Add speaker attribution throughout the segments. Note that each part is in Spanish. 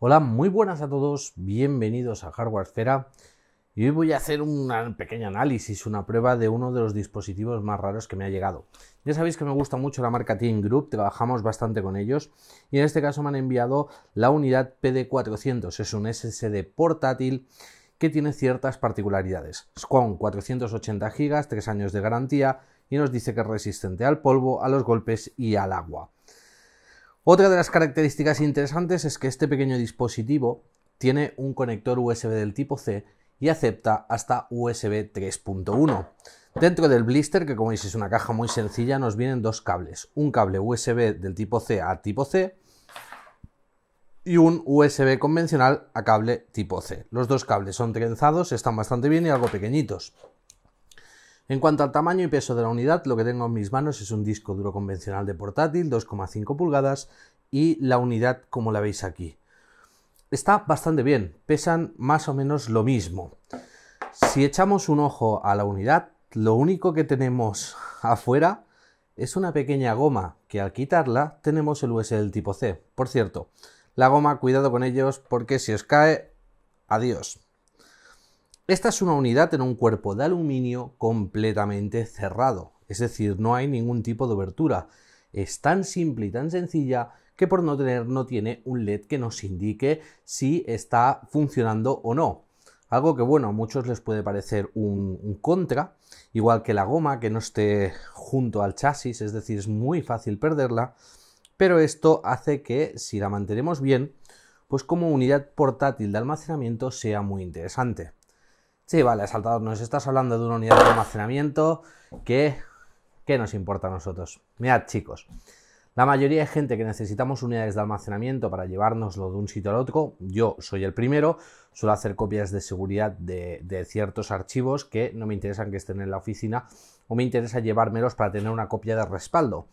Speaker 1: Hola, muy buenas a todos, bienvenidos a Hardware Esfera. Y hoy voy a hacer un pequeño análisis, una prueba de uno de los dispositivos más raros que me ha llegado. Ya sabéis que me gusta mucho la marca Team Group, trabajamos bastante con ellos y en este caso me han enviado la unidad PD400, es un SSD portátil que tiene ciertas particularidades. Es con 480 GB, 3 años de garantía y nos dice que es resistente al polvo, a los golpes y al agua. Otra de las características interesantes es que este pequeño dispositivo tiene un conector USB del tipo C y acepta hasta USB 3.1. Dentro del blister, que como veis es una caja muy sencilla, nos vienen dos cables. Un cable USB del tipo C a tipo C y un USB convencional a cable tipo C. Los dos cables son trenzados, están bastante bien y algo pequeñitos. En cuanto al tamaño y peso de la unidad, lo que tengo en mis manos es un disco duro convencional de portátil, 2,5 pulgadas, y la unidad como la veis aquí. Está bastante bien, pesan más o menos lo mismo. Si echamos un ojo a la unidad, lo único que tenemos afuera es una pequeña goma que al quitarla tenemos el USB del tipo C. Por cierto, la goma, cuidado con ellos porque si os cae, adiós. Esta es una unidad en un cuerpo de aluminio completamente cerrado, es decir, no hay ningún tipo de abertura. Es tan simple y tan sencilla que por no tener no tiene un LED que nos indique si está funcionando o no. Algo que bueno, a muchos les puede parecer un, un contra, igual que la goma que no esté junto al chasis, es decir, es muy fácil perderla, pero esto hace que si la mantenemos bien, pues como unidad portátil de almacenamiento sea muy interesante. Sí, vale, saltador, nos estás hablando de una unidad de almacenamiento que, ¿Qué nos importa a nosotros. Mirad, chicos, la mayoría de gente que necesitamos unidades de almacenamiento para llevárnoslo de un sitio al otro, yo soy el primero, suelo hacer copias de seguridad de, de, ciertos archivos que no me interesan que estén en la oficina o me interesa llevármelos para tener una copia de respaldo.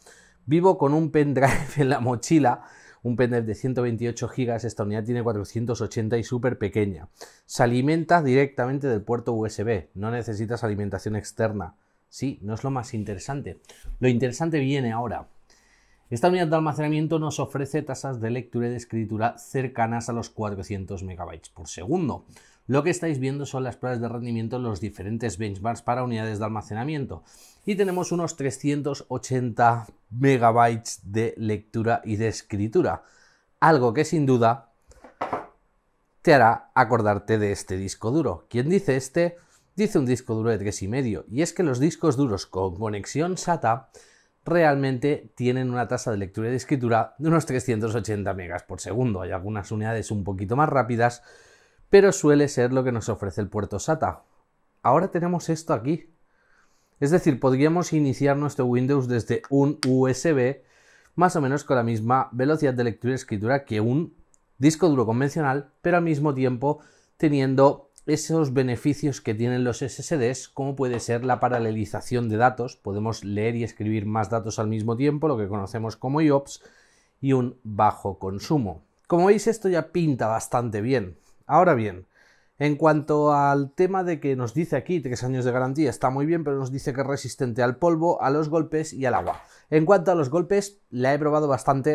Speaker 1: Vivo con un pendrive en la mochila un pendrive de 128 GB, esta unidad tiene 480 y súper pequeña. Se alimenta directamente del puerto USB, no necesitas alimentación externa. Sí, no es lo más interesante. Lo interesante viene ahora. Esta unidad de almacenamiento nos ofrece tasas de lectura y de escritura cercanas a los 400 MB por segundo lo que estáis viendo son las pruebas de rendimiento en los diferentes benchmarks para unidades de almacenamiento. Y tenemos unos 380 megabytes de lectura y de escritura. Algo que sin duda te hará acordarte de este disco duro. ¿Quién dice este? Dice un disco duro de 3,5. Y es que los discos duros con conexión SATA realmente tienen una tasa de lectura y de escritura de unos 380 megas por segundo. Hay algunas unidades un poquito más rápidas pero suele ser lo que nos ofrece el puerto SATA. Ahora tenemos esto aquí. Es decir, podríamos iniciar nuestro Windows desde un USB más o menos con la misma velocidad de lectura y escritura que un disco duro convencional, pero al mismo tiempo teniendo esos beneficios que tienen los SSDs, como puede ser la paralelización de datos, podemos leer y escribir más datos al mismo tiempo, lo que conocemos como IOPS, y un bajo consumo. Como veis, esto ya pinta bastante bien. Ahora bien, en cuanto al tema de que nos dice aquí tres años de garantía, está muy bien, pero nos dice que es resistente al polvo, a los golpes y al agua. En cuanto a los golpes, la he probado bastante,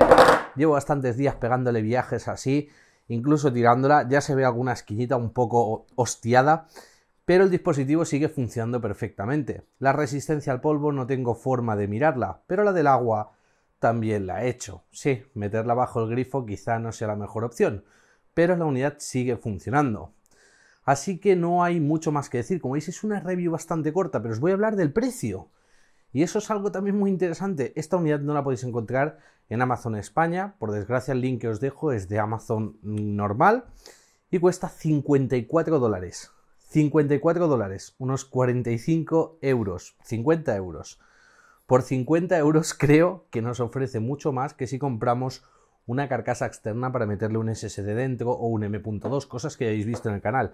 Speaker 1: llevo bastantes días pegándole viajes así, incluso tirándola, ya se ve alguna esquinita un poco hostiada, pero el dispositivo sigue funcionando perfectamente. La resistencia al polvo no tengo forma de mirarla, pero la del agua también la he hecho. Sí, meterla bajo el grifo quizá no sea la mejor opción pero la unidad sigue funcionando. Así que no hay mucho más que decir. Como veis, es una review bastante corta, pero os voy a hablar del precio. Y eso es algo también muy interesante. Esta unidad no la podéis encontrar en Amazon España. Por desgracia, el link que os dejo es de Amazon normal y cuesta 54 dólares. 54 dólares, unos 45 euros, 50 euros. Por 50 euros creo que nos ofrece mucho más que si compramos una carcasa externa para meterle un SSD dentro o un M.2, cosas que ya habéis visto en el canal.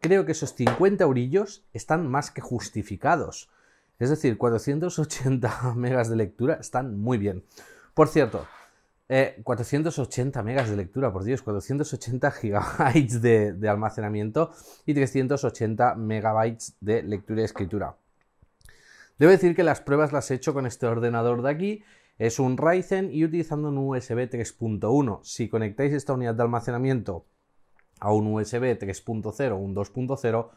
Speaker 1: Creo que esos 50 orillos están más que justificados. Es decir, 480 megas de lectura están muy bien. Por cierto, 480 eh, megas de lectura, por Dios, 480 gigabytes de, de, almacenamiento y 380 megabytes de lectura y escritura. Debo decir que las pruebas las he hecho con este ordenador de aquí es un Ryzen y utilizando un USB 3.1. Si conectáis esta unidad de almacenamiento a un USB 3.0 o un 2.0,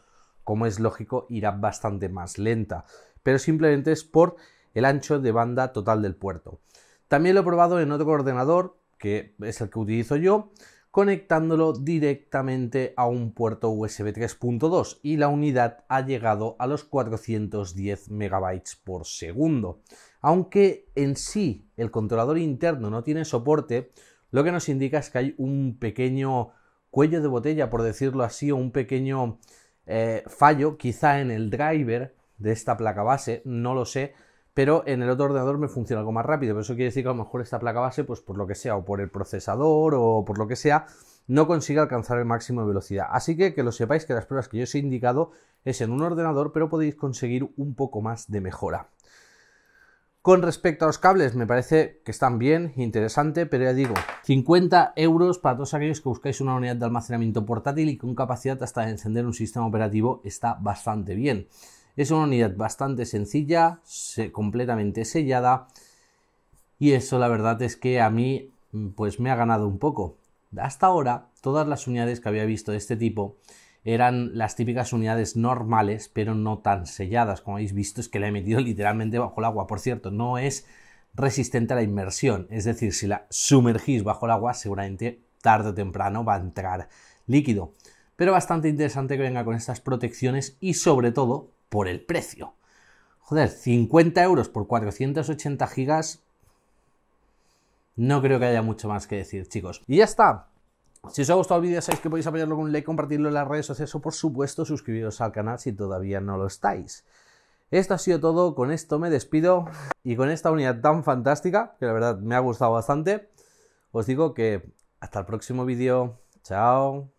Speaker 1: como es lógico, irá bastante más lenta. Pero simplemente es por el ancho de banda total del puerto. También lo he probado en otro ordenador, que es el que utilizo yo, conectándolo directamente a un puerto USB 3.2 y la unidad ha llegado a los 410 MB por segundo. Aunque en sí el controlador interno no tiene soporte, lo que nos indica es que hay un pequeño cuello de botella, por decirlo así, o un pequeño eh, fallo, quizá en el driver de esta placa base, no lo sé, pero en el otro ordenador me funciona algo más rápido. Pero eso quiere decir que a lo mejor esta placa base, pues por lo que sea, o por el procesador o por lo que sea, no consigue alcanzar el máximo de velocidad. Así que que lo sepáis que las pruebas que yo os he indicado es en un ordenador, pero podéis conseguir un poco más de mejora. Con respecto a los cables, me parece que están bien, interesante, pero ya digo, 50 euros para todos aquellos que buscáis una unidad de almacenamiento portátil y con capacidad hasta de encender un sistema operativo está bastante bien. Es una unidad bastante sencilla, completamente sellada y eso la verdad es que a mí pues me ha ganado un poco. Hasta ahora todas las unidades que había visto de este tipo eran las típicas unidades normales pero no tan selladas. Como habéis visto es que la he metido literalmente bajo el agua. Por cierto, no es resistente a la inmersión. Es decir, si la sumergís bajo el agua seguramente tarde o temprano va a entrar líquido. Pero bastante interesante que venga con estas protecciones y sobre todo por el precio. Joder, 50 euros por 480 gigas. No creo que haya mucho más que decir, chicos. Y ya está. Si os ha gustado el vídeo, sabéis que podéis apoyarlo con un like, compartirlo en las redes sociales o, por supuesto, suscribiros al canal si todavía no lo estáis. Esto ha sido todo, con esto me despido y con esta unidad tan fantástica, que la verdad me ha gustado bastante, os digo que hasta el próximo vídeo. Chao.